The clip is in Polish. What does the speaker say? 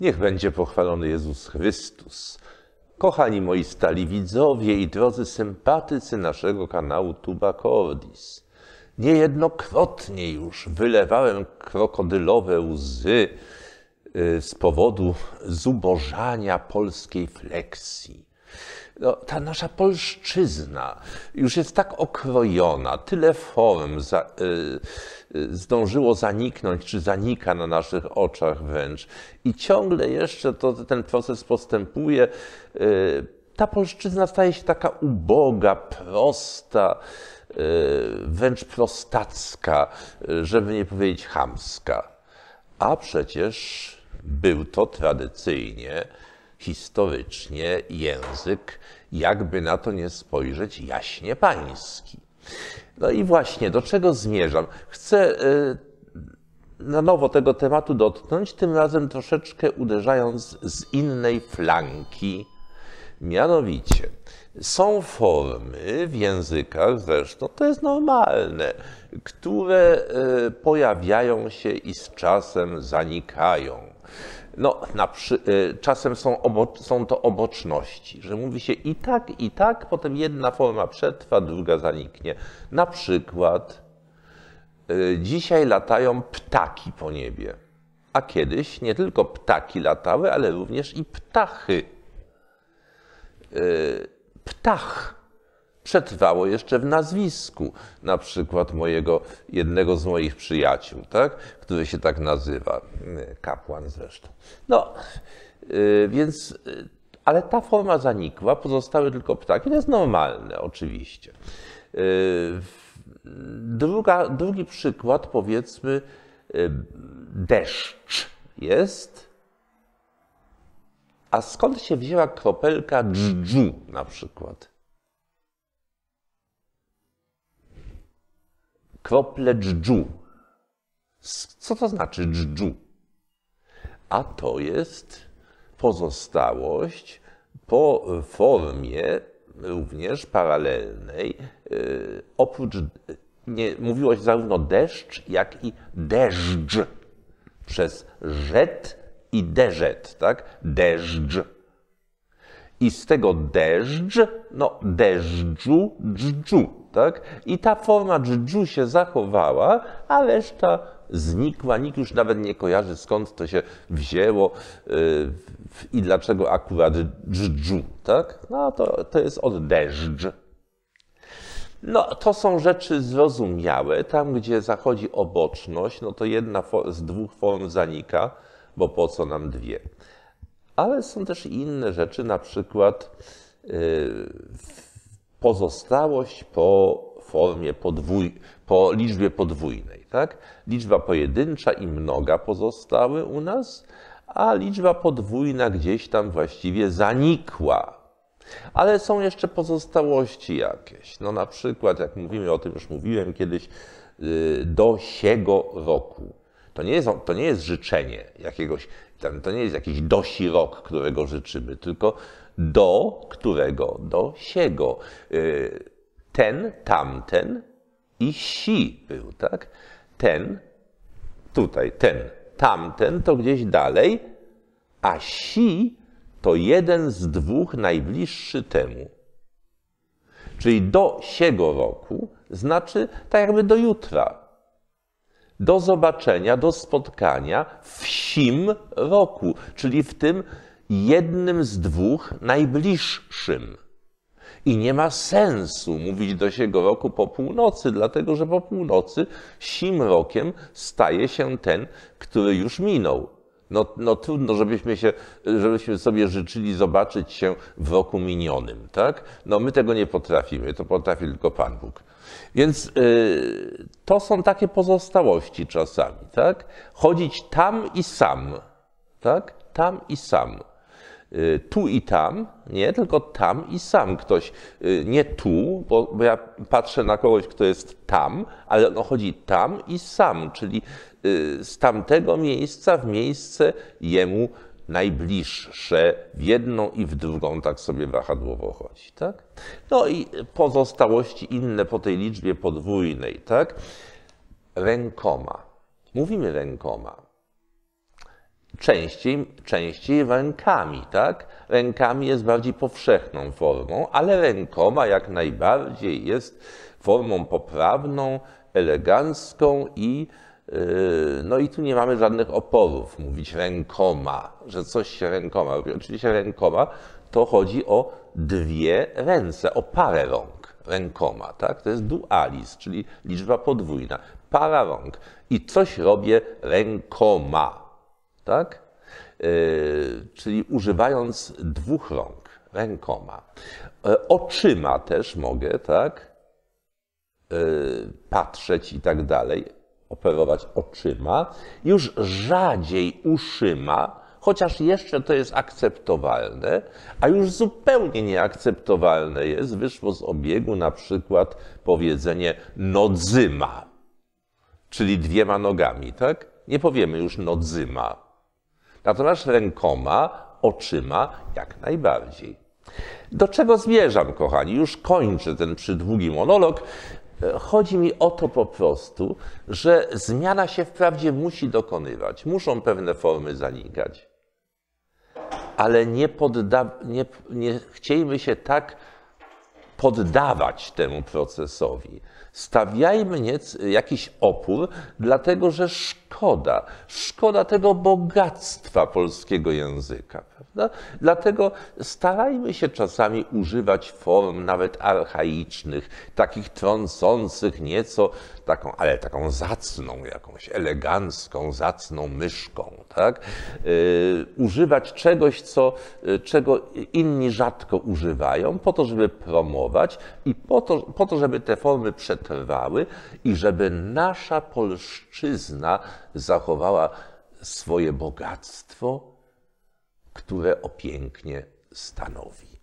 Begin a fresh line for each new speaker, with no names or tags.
Niech będzie pochwalony Jezus Chrystus. Kochani moi stali widzowie i drodzy sympatycy naszego kanału Tuba Cordis. Niejednokrotnie już wylewałem krokodylowe łzy y, z powodu zubożania polskiej fleksji. No, ta nasza polszczyzna już jest tak okrojona, tyle form za, y, y, zdążyło zaniknąć, czy zanika na naszych oczach wręcz. I ciągle jeszcze to, ten proces postępuje. Y, ta polszczyzna staje się taka uboga, prosta, y, wręcz prostacka, y, żeby nie powiedzieć chamska. A przecież był to tradycyjnie historycznie język, jakby na to nie spojrzeć, jaśnie pański. No i właśnie, do czego zmierzam? Chcę y, na nowo tego tematu dotknąć, tym razem troszeczkę uderzając z innej flanki. Mianowicie, są formy w językach, zresztą to jest normalne, które y, pojawiają się i z czasem zanikają no, przy, y, czasem są, obo, są, to oboczności, że mówi się i tak, i tak, potem jedna forma przetrwa, druga zaniknie. Na przykład y, dzisiaj latają ptaki po niebie, a kiedyś nie tylko ptaki latały, ale również i ptachy. Y, ptach przetrwało jeszcze w nazwisku, na przykład mojego, jednego z moich przyjaciół, tak? który się tak nazywa, mm, kapłan zresztą. No, y, więc, y, ale ta forma zanikła, pozostały tylko ptaki, to jest normalne oczywiście. Y, druga, drugi przykład, powiedzmy, deszcz jest. A skąd się wzięła kropelka dżdżu na przykład? krople dżdżu. Co to znaczy dżdżu? A to jest pozostałość po formie również paralelnej, y, oprócz nie, mówiło się zarówno deszcz, jak i deszcz przez rzet i deżet, tak? Deszcz i z tego deszcz, no deszczu, dżdżu, tak? I ta forma dżdżu się zachowała, a reszta znikła. Nikt już nawet nie kojarzy skąd to się wzięło yy, i dlaczego akurat dżdżu, tak? No to, to jest od deszcz. No, to są rzeczy zrozumiałe. Tam, gdzie zachodzi oboczność, no to jedna z dwóch form zanika, bo po co nam dwie? ale są też inne rzeczy, na przykład y, pozostałość po formie podwój, po liczbie podwójnej. Tak? Liczba pojedyncza i mnoga pozostały u nas, a liczba podwójna gdzieś tam właściwie zanikła. Ale są jeszcze pozostałości jakieś. No na przykład, jak mówimy o tym, już mówiłem kiedyś, y, do siego roku. To nie jest, to nie jest życzenie jakiegoś, to nie jest jakiś dosi rok, którego życzymy, tylko do którego, do siego. Y, ten, tamten i si był, tak? Ten, tutaj, ten, tamten to gdzieś dalej, a si to jeden z dwóch najbliższy temu. Czyli do siego roku znaczy tak jakby do jutra, do zobaczenia, do spotkania w sim roku, czyli w tym jednym z dwóch najbliższym. I nie ma sensu mówić do siego roku po północy, dlatego że po północy sim rokiem staje się ten, który już minął. No, no trudno, żebyśmy, się, żebyśmy sobie życzyli zobaczyć się w roku minionym, tak? No my tego nie potrafimy, to potrafi tylko Pan Bóg. Więc y, to są takie pozostałości czasami, tak? Chodzić tam i sam, tak? Tam i sam. Y, tu i tam, nie, tylko tam i sam ktoś. Y, nie tu, bo, bo ja patrzę na kogoś, kto jest tam, ale no chodzi tam i sam, czyli y, z tamtego miejsca w miejsce jemu najbliższe w jedną i w drugą, tak sobie wahadłowo chodzi, tak? No i pozostałości inne po tej liczbie podwójnej, tak? Rękoma. Mówimy rękoma częściej, częściej rękami, tak? Rękami jest bardziej powszechną formą, ale rękoma jak najbardziej jest formą poprawną, elegancką i yy, no i tu nie mamy żadnych oporów mówić rękoma, że coś się rękoma robi. Oczywiście rękoma to chodzi o dwie ręce, o parę rąk rękoma, tak? To jest dualis, czyli liczba podwójna, para rąk. I coś robię rękoma, tak? E, czyli używając dwóch rąk, rękoma. E, oczyma też mogę, tak? E, patrzeć i tak dalej, operować oczyma. Już rzadziej uszyma, chociaż jeszcze to jest akceptowalne, a już zupełnie nieakceptowalne jest, wyszło z obiegu na przykład powiedzenie nodzyma, czyli dwiema nogami, tak? Nie powiemy już nodzyma Natomiast rękoma, oczyma jak najbardziej. Do czego zmierzam, kochani? Już kończę ten przydługi monolog. E, chodzi mi o to po prostu, że zmiana się wprawdzie musi dokonywać, muszą pewne formy zanikać, ale nie, podda, nie, nie chciejmy się tak poddawać temu procesowi. Stawiajmy niec, jakiś opór, dlatego że szkoda, szkoda tego bogactwa polskiego języka. Prawda? Dlatego starajmy się czasami używać form nawet archaicznych, takich trącących nieco, taką, ale taką zacną, jakąś elegancką, zacną myszką. Tak? Yy, używać czegoś, co, yy, czego inni rzadko używają, po to, żeby promować zachować i po to, po to, żeby te formy przetrwały i żeby nasza polszczyzna zachowała swoje bogactwo, które o pięknie stanowi.